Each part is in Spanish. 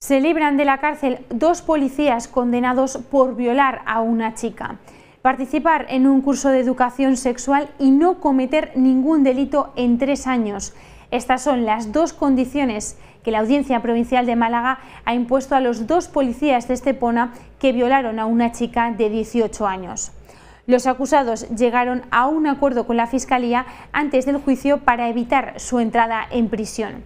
Se libran de la cárcel dos policías condenados por violar a una chica, participar en un curso de educación sexual y no cometer ningún delito en tres años. Estas son las dos condiciones que la Audiencia Provincial de Málaga ha impuesto a los dos policías de Estepona que violaron a una chica de 18 años. Los acusados llegaron a un acuerdo con la Fiscalía antes del juicio para evitar su entrada en prisión.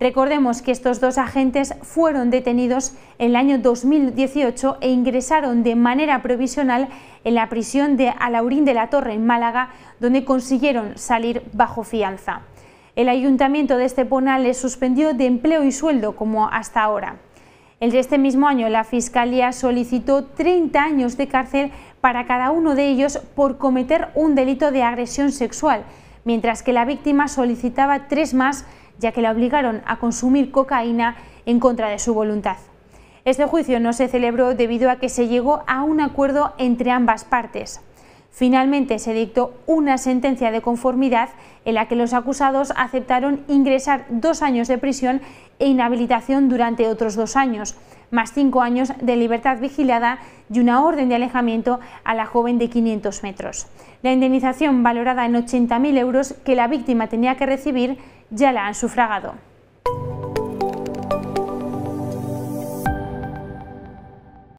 Recordemos que estos dos agentes fueron detenidos en el año 2018 e ingresaron de manera provisional en la prisión de Alaurín de la Torre, en Málaga, donde consiguieron salir bajo fianza. El ayuntamiento de Estepona les suspendió de empleo y sueldo, como hasta ahora. El de este mismo año, la Fiscalía solicitó 30 años de cárcel para cada uno de ellos por cometer un delito de agresión sexual, mientras que la víctima solicitaba tres más ya que la obligaron a consumir cocaína en contra de su voluntad. Este juicio no se celebró debido a que se llegó a un acuerdo entre ambas partes. Finalmente se dictó una sentencia de conformidad en la que los acusados aceptaron ingresar dos años de prisión e inhabilitación durante otros dos años, más cinco años de libertad vigilada y una orden de alejamiento a la joven de 500 metros. La indemnización valorada en 80.000 euros que la víctima tenía que recibir ya la han sufragado.